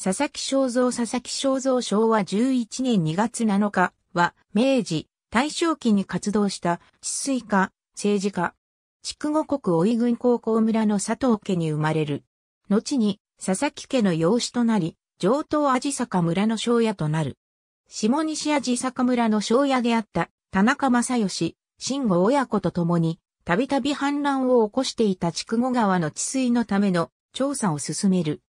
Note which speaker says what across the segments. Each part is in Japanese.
Speaker 1: 佐々木正造佐々木正造昭和11年2月7日は、明治、大正期に活動した治水家、政治家、筑後国追郡高校村の佐藤家に生まれる。後に、佐々木家の養子となり、上東味坂村の庄屋となる。下西味坂村の庄屋であった田中正義、慎吾親子と共に、たびたび反乱を起こしていた筑後川の治水のための調査を進める。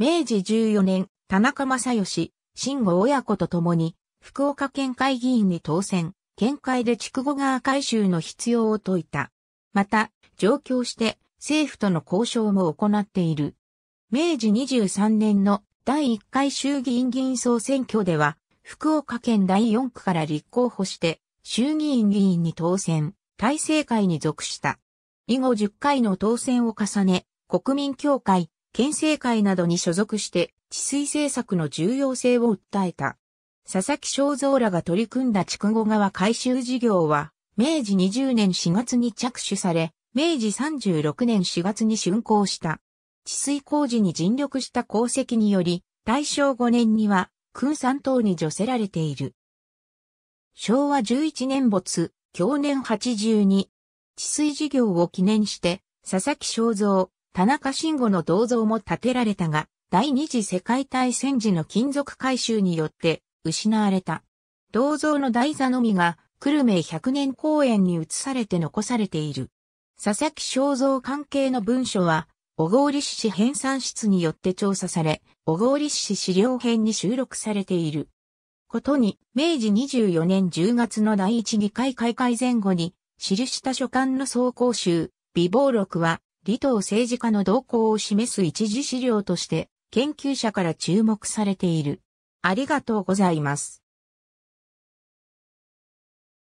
Speaker 1: 明治14年、田中正義、慎吾親子と共に、福岡県会議員に当選、県会で筑後川改修の必要を説いた。また、上京して、政府との交渉も行っている。明治23年の第1回衆議院議員総選挙では、福岡県第4区から立候補して、衆議院議員に当選、大政会に属した。以後10回の当選を重ね、国民協会、県政会などに所属して治水政策の重要性を訴えた。佐々木正蔵らが取り組んだ筑後川改修事業は、明治20年4月に着手され、明治36年4月に竣工した。治水工事に尽力した功績により、大正5年には、君山島に除せられている。昭和11年没、去年82。治水事業を記念して、佐々木正蔵、田中慎吾の銅像も建てられたが、第二次世界大戦時の金属回収によって失われた。銅像の台座のみが、久留米百年公園に移されて残されている。佐々木正造関係の文書は、小郡市編纂室によって調査され、小郡市資料編に収録されている。ことに、明治24年10月の第一議会開会前後に、記した書簡の総講集、備忘録は、李登政治家の動向を示す一次資料として、研究者から注目されている。ありがとうございます。